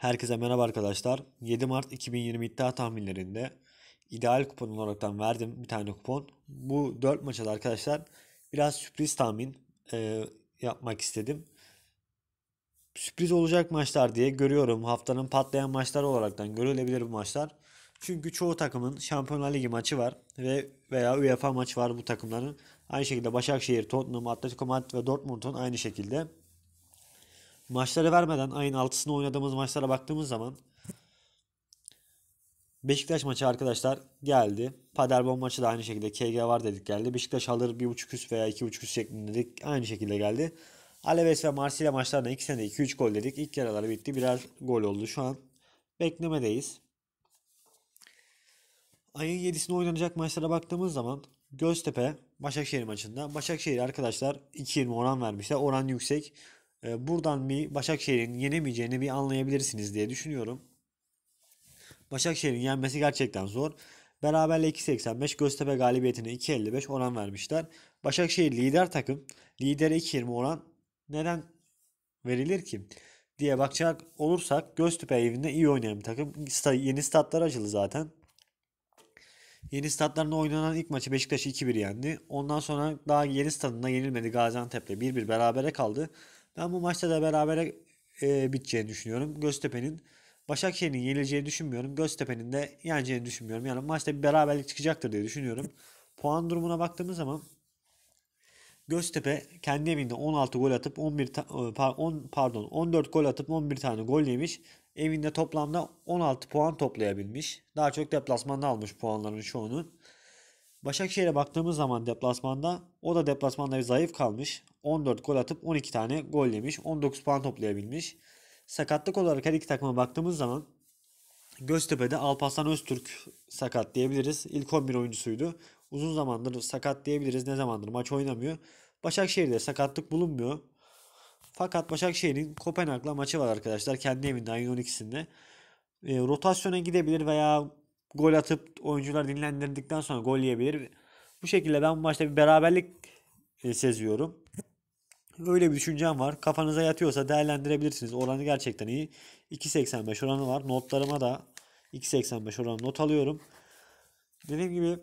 Herkese merhaba arkadaşlar. 7 Mart 2020 iddia tahminlerinde ideal kupon olaraktan verdim bir tane kupon. Bu 4 maça da arkadaşlar biraz sürpriz tahmin e, yapmak istedim. Sürpriz olacak maçlar diye görüyorum. Haftanın patlayan maçlar olaraktan görülebilir bu maçlar. Çünkü çoğu takımın Şampiyonlar Ligi maçı var ve veya UEFA maçı var bu takımların. Aynı şekilde Başakşehir, Tottenham, Atletico Madrid ve Dortmund'un aynı şekilde maçları vermeden ayın 6'sında oynadığımız maçlara baktığımız zaman Beşiktaş maçı arkadaşlar geldi. Paderborn maçı da aynı şekilde KG var dedik geldi. Beşiktaş alır 1.5 üst veya 2.5 üst şeklinde dedik. Aynı şekilde geldi. Alaves ve Marsilya maçlarında ikisine senede 2-3 gol dedik. İlk yarılar bitti. Birer gol oldu. Şu an beklemedeyiz. Ayın 7'sinde oynanacak maçlara baktığımız zaman Göztepe Başakşehir maçında. Başakşehir arkadaşlar 2.20 oran vermişler. Oran yüksek. Ee, buradan bir Başakşehir'in yenemeyeceğini bir anlayabilirsiniz diye düşünüyorum. Başakşehir'in yenmesi gerçekten zor. Beraberle 2.85 Göztepe galibiyetine 2.55 oran vermişler. Başakşehir lider takım. lider 2.20 oran neden verilir ki? diye bakacak olursak Göztepe evinde iyi oynayan bir takım. Yeni statlar açıldı zaten. Yeni statlarında oynanan ilk maçı Beşiktaş 2-1 yendi. Ondan sonra daha yeni statında yenilmedi Gaziantep'te 1-1 berabere kaldı. Ben bu maçta da berabere e, biteceğini düşünüyorum. Göztepe'nin Başakşehir'in yenileceğini düşünmüyorum. Göztepe'nin de yeneceğini düşünmüyorum. Yani maçta bir beraberlik çıkacaktır diye düşünüyorum. Puan durumuna baktığımız zaman Göztepe kendi evinde 16 gol atıp 11 10 e, pardon 14 gol atıp 11 tane gol yemiş. Evinde toplamda 16 puan toplayabilmiş. Daha çok deplasmanda almış puanların çoğunu. Başakşehir'e baktığımız zaman deplasmanda o da deplasmanda bir zayıf kalmış. 14 gol atıp 12 tane gol yemiş. 19 puan toplayabilmiş. Sakatlık olarak her iki takıma baktığımız zaman Göztepe'de Alparslan Öztürk sakat diyebiliriz. İlk 11 oyuncusuydu. Uzun zamandır sakat diyebiliriz. Ne zamandır maç oynamıyor. Başakşehir'de sakatlık bulunmuyor. Fakat Başakşehir'in Kopenhag'la maçı var arkadaşlar. Kendi evinde ayın 12'sinde. E, rotasyona gidebilir veya gol atıp oyuncular dinlendirdikten sonra gol yiyebilir. Bu şekilde ben bu maçta bir beraberlik e, seziyorum. Öyle bir düşüncem var. Kafanıza yatıyorsa değerlendirebilirsiniz. Oranı gerçekten iyi. 2.85 oranı var. Notlarıma da 2.85 oranı not alıyorum. Dediğim gibi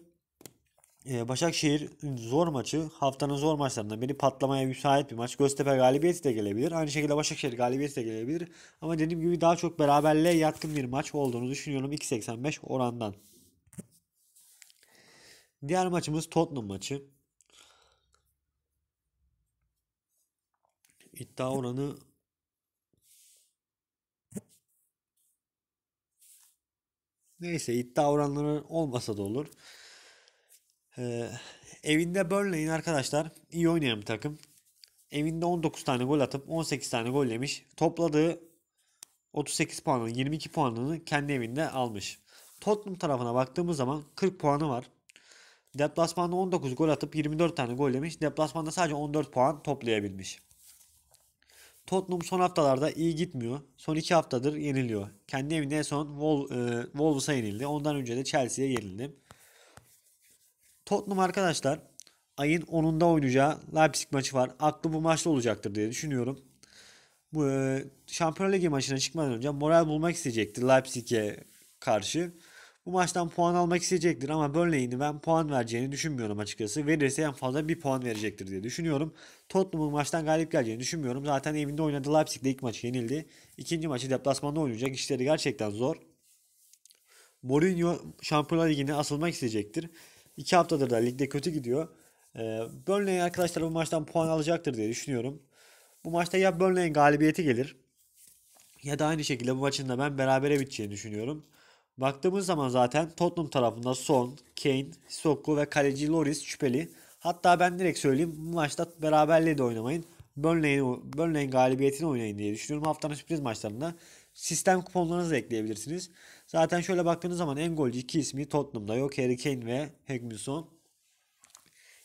ee, Başakşehir zor maçı. Haftanın zor maçlarından biri patlamaya müsait bir maç. Göztepe galibiyeti de gelebilir. Aynı şekilde Başakşehir galibiyeti de gelebilir. Ama dediğim gibi daha çok beraberliğe yatkın bir maç olduğunu düşünüyorum 2.85 orandan. Diğer maçımız Tottenham maçı. İddia oranı Neyse iddia oranları olmasa da olur. Ee, evinde Burnley'in arkadaşlar iyi oynayan bir takım. Evinde 19 tane gol atıp 18 tane gol yemiş. Topladığı 38 puanını 22 puanını kendi evinde almış. Tottenham tarafına baktığımız zaman 40 puanı var. Deplasmanda 19 gol atıp 24 tane gol yemiş. Deplasmanda sadece 14 puan toplayabilmiş. Tottenham son haftalarda iyi gitmiyor. Son 2 haftadır yeniliyor. Kendi evinde en son e, Wolves'a yenildi. Ondan önce de Chelsea'ye yenildi. Tottenham arkadaşlar ayın 10'unda oynayacağı Leipzig maçı var. Aklı bu maçta olacaktır diye düşünüyorum. Bu e, Şampiyonlar Ligi maçına çıkmadan önce moral bulmak isteyecektir Leipzig'e karşı. Bu maçtan puan almak isteyecektir ama Burnley'in ben puan vereceğini düşünmüyorum açıkçası. Verirse en fazla bir puan verecektir diye düşünüyorum. Tottenham'ın maçtan galip geleceğini düşünmüyorum. Zaten evinde oynadı Leipzig'de ilk maçı yenildi. İkinci maçı deplasmanda oynayacak. işleri gerçekten zor. Mourinho Şampiyonlar Ligi'ne asılmak isteyecektir. 2 haftadır da ligde kötü gidiyor. Ee, Burnley arkadaşlar bu maçtan puan alacaktır diye düşünüyorum. Bu maçta ya Burnley'in galibiyeti gelir ya da aynı şekilde bu maçın da ben berabere biteceğini düşünüyorum. Baktığımız zaman zaten Tottenham tarafında Son, Kane, Sokku ve kaleci Loris şüpheli. Hatta ben direkt söyleyeyim bu maçta beraberliği de oynamayın. Burnley'in Burnley galibiyetini oynayın diye düşünüyorum. Haftanın sürpriz maçlarında sistem kuponlarınızı ekleyebilirsiniz. Zaten şöyle baktığınız zaman en golcü iki ismi Tottenham'da yok. Harry Kane ve Hegminson.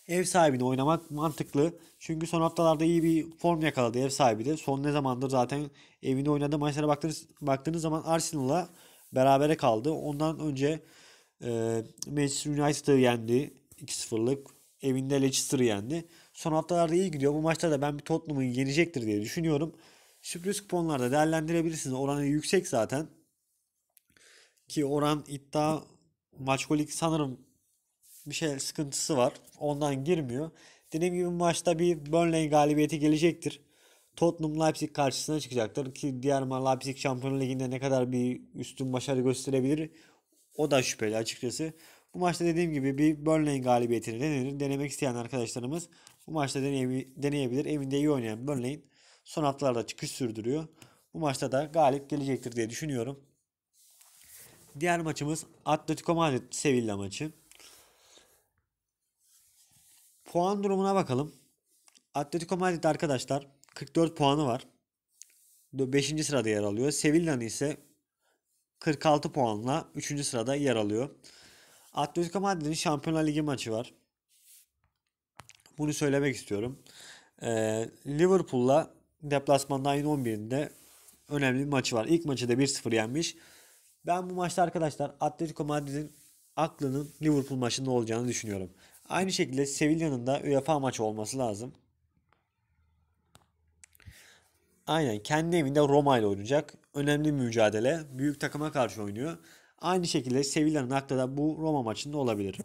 Ev sahibini oynamak mantıklı. Çünkü son haftalarda iyi bir form yakaladı ev sahibi de. Son ne zamandır zaten evinde oynadığı maçlara baktığınız, baktığınız zaman Arsenal'la berabere kaldı. Ondan önce e, Manchester United'ı yendi 2-0'lık. Evinde Leicester'ı yendi. Son haftalarda iyi gidiyor. Bu maçta da ben bir Tottenham'ın yenecektir diye düşünüyorum. Sürpriz kuponlarda değerlendirebilirsiniz. Oranı yüksek zaten. Ki oran iddia maçkolik sanırım bir şey sıkıntısı var. Ondan girmiyor. Dediğim gibi maçta bir Burnley galibiyeti gelecektir. Tottenham Leipzig karşısına çıkacaktır ki diğer Leipzig Şampiyonlar Ligi'nde ne kadar bir üstün başarı gösterebilir o da şüpheli açıkçası. Bu maçta dediğim gibi bir Burnley galibiyetini denenir. Denemek isteyen arkadaşlarımız bu maçta deneyebilir. Evinde iyi oynayan Burnley'in son haftalarda çıkış sürdürüyor. Bu maçta da galip gelecektir diye düşünüyorum. Diğer maçımız Atletico Madrid Sevilla maçı. Puan durumuna bakalım. Atletico Madrid arkadaşlar 44 puanı var. 5. sırada yer alıyor. Sevilla'nın ise 46 puanla 3. sırada yer alıyor. Atletico Madrid'in Şampiyonlar Ligi maçı var. Bunu söylemek istiyorum. Ee, Liverpool'la deplasmanda aynı 11'inde önemli bir maçı var. İlk maçı da 1-0 yenmiş. Ben bu maçta arkadaşlar Atletico Madrid'in aklının Liverpool maçında olacağını düşünüyorum. Aynı şekilde Sevilla'nın da UEFA maçı olması lazım. Aynen kendi evinde Roma ile oynayacak. Önemli mücadele. Büyük takıma karşı oynuyor. Aynı şekilde Sevilla'nın aklı da bu Roma maçında olabilir.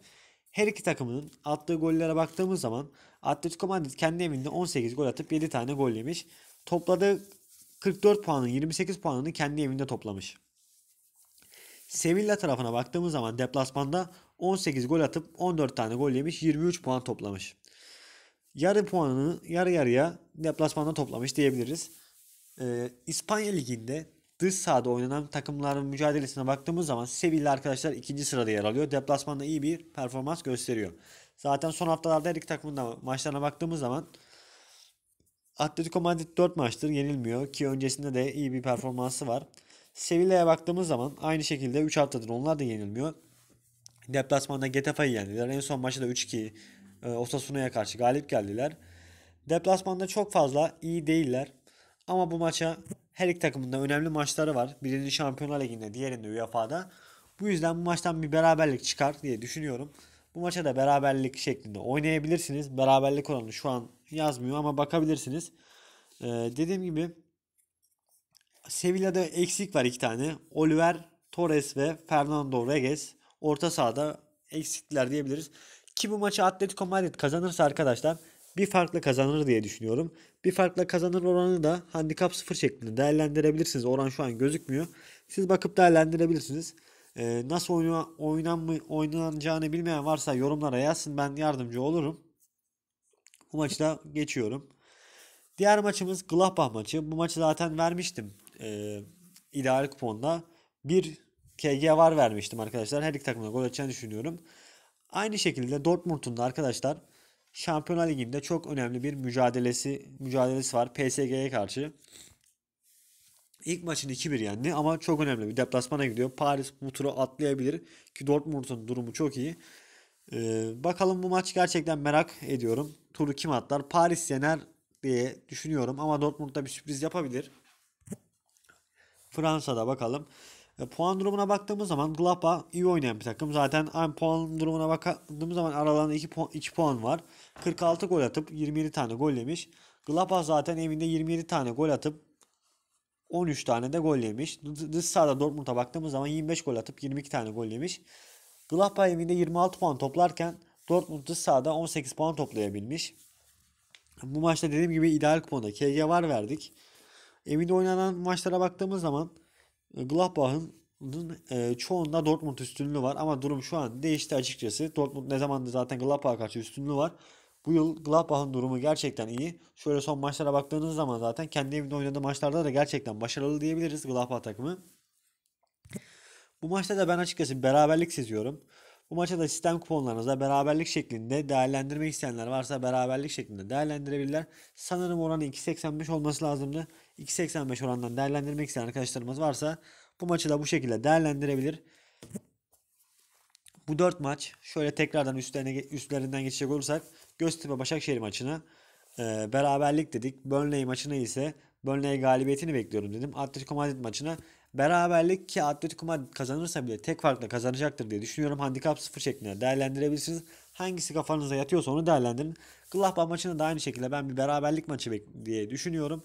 Her iki takımının attığı gollere baktığımız zaman Atletico Madrid kendi evinde 18 gol atıp 7 tane gol yemiş. Topladığı 44 puanın 28 puanını kendi evinde toplamış. Sevilla tarafına baktığımız zaman deplasmanda 18 gol atıp 14 tane gol yemiş 23 puan toplamış. Yarı puanını yarı yarıya deplasmanda toplamış diyebiliriz. Ee, İspanya Ligi'nde dış sahada oynanan takımların mücadelesine baktığımız zaman Sevilla arkadaşlar ikinci sırada yer alıyor. Deplasmanda iyi bir performans gösteriyor. Zaten son haftalarda her iki takımın da maçlarına baktığımız zaman Atletico Madrid 4 maçtır yenilmiyor ki öncesinde de iyi bir performansı var. Sevilla'ya baktığımız zaman aynı şekilde 3 haftadır onlar da yenilmiyor. Deplasmanda Getafe'yi yendiler. En son maçta da 3-2 e, Osasuna'ya karşı galip geldiler. Deplasmanda çok fazla iyi değiller. Ama bu maça her iki da önemli maçları var. Birinin Şampiyonlar Ligi'nde, diğerinde UEFA'da. Bu yüzden bu maçtan bir beraberlik çıkar diye düşünüyorum. Bu maça da beraberlik şeklinde oynayabilirsiniz. Beraberlik oranı şu an yazmıyor ama bakabilirsiniz. Ee, dediğim gibi Sevilla'da eksik var iki tane. Oliver Torres ve Fernando Reges orta sahada eksikler diyebiliriz. Ki bu maçı Atletico Madrid kazanırsa arkadaşlar bir farkla kazanır diye düşünüyorum. Bir farkla kazanır oranı da handikap sıfır şeklinde değerlendirebilirsiniz. Oran şu an gözükmüyor. Siz bakıp değerlendirebilirsiniz. Ee, nasıl oyna, oynan mı, oynanacağını bilmeyen varsa yorumlara yazsın. Ben yardımcı olurum. Bu maçı da geçiyorum. Diğer maçımız Gladbach maçı. Bu maçı zaten vermiştim e, ideal kuponda bir KG var vermiştim arkadaşlar. Her iki takımda gol atacağını düşünüyorum. Aynı şekilde Dortmund'un da arkadaşlar Şampiyonlar Ligi'nde çok önemli bir mücadelesi mücadelesi var PSG'ye karşı. İlk maçını 2-1 yendi ama çok önemli bir deplasmana gidiyor. Paris bu turu atlayabilir ki Dortmund'un durumu çok iyi. Ee, bakalım bu maç gerçekten merak ediyorum. Turu kim atlar? Paris yener diye düşünüyorum ama Dortmund da bir sürpriz yapabilir. Fransa'da bakalım. E, puan durumuna baktığımız zaman Glapa iyi oynayan bir takım. Zaten aynı puan durumuna baktığımız zaman aralarında 2 puan, 2 puan var. 46 gol atıp 27 tane gol yemiş. Glapa zaten evinde 27 tane gol atıp 13 tane de gol yemiş. Dış sahada Dortmund'a baktığımız zaman 25 gol atıp 22 tane gol yemiş. Gladbach evinde 26 puan toplarken Dortmund dış sahada 18 puan toplayabilmiş. Bu maçta dediğim gibi ideal kuponda KG var verdik. Evinde oynanan maçlara baktığımız zaman e, Gladbach'ın e, çoğunda Dortmund üstünlüğü var ama durum şu an değişti açıkçası. Dortmund ne zamandır zaten Gladbach'a karşı üstünlüğü var. Bu yıl Gladbach'ın durumu gerçekten iyi. Şöyle son maçlara baktığınız zaman zaten kendi evinde oynadığı maçlarda da gerçekten başarılı diyebiliriz Gladbach takımı. Bu maçta da ben açıkçası beraberlik seziyorum. Bu maçı da sistem kuponlarınızda beraberlik şeklinde değerlendirmek isteyenler varsa beraberlik şeklinde değerlendirebilirler. Sanırım oranı 2.85 olması lazımdı. 2.85 orandan değerlendirmek isteyen arkadaşlarımız varsa bu maçı da bu şekilde değerlendirebilir. Bu 4 maç şöyle tekrardan üstlerine, üstlerinden geçecek olursak Göztepe Başakşehir maçını e, beraberlik dedik. Burnley maçına ise Burnley galibiyetini bekliyorum dedim. Atletico Madrid maçına Beraberlik ki Atletico Madrid kazanırsa bile tek farkla kazanacaktır diye düşünüyorum. Handikap 0 şeklinde değerlendirebilirsiniz. Hangisi kafanıza yatıyorsa onu değerlendirin. Gladbach maçını da aynı şekilde ben bir beraberlik maçı diye düşünüyorum.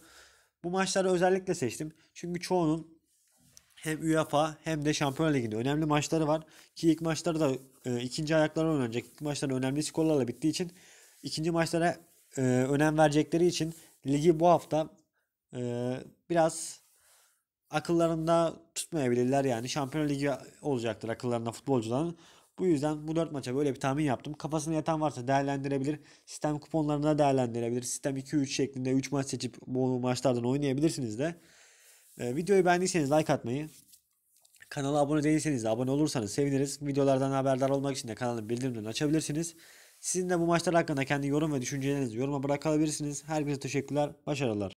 Bu maçları özellikle seçtim. Çünkü çoğunun hem UEFA hem de Şampiyonlar Ligi'nde önemli maçları var. Ki ilk maçları da e, ikinci ayaklara oynanacak. İlk maçları önemli skorlarla bittiği için ikinci maçlara e, önem verecekleri için ligi bu hafta e, biraz akıllarında tutmayabilirler yani. Şampiyonlar Ligi olacaktır akıllarında futbolcuların. Bu yüzden bu 4 maça böyle bir tahmin yaptım. Kafasına yatan varsa değerlendirebilir. Sistem kuponlarına değerlendirebilir. Sistem 2-3 şeklinde 3 maç seçip bu maçlardan oynayabilirsiniz de. Ee, videoyu beğendiyseniz like atmayı, kanala abone değilseniz de abone olursanız seviniriz. Videolardan haberdar olmak için de kanalın bildirimlerini açabilirsiniz. Sizin de bu maçlar hakkında kendi yorum ve düşüncelerinizi yoruma bırakabilirsiniz. Herkese teşekkürler, başarılar.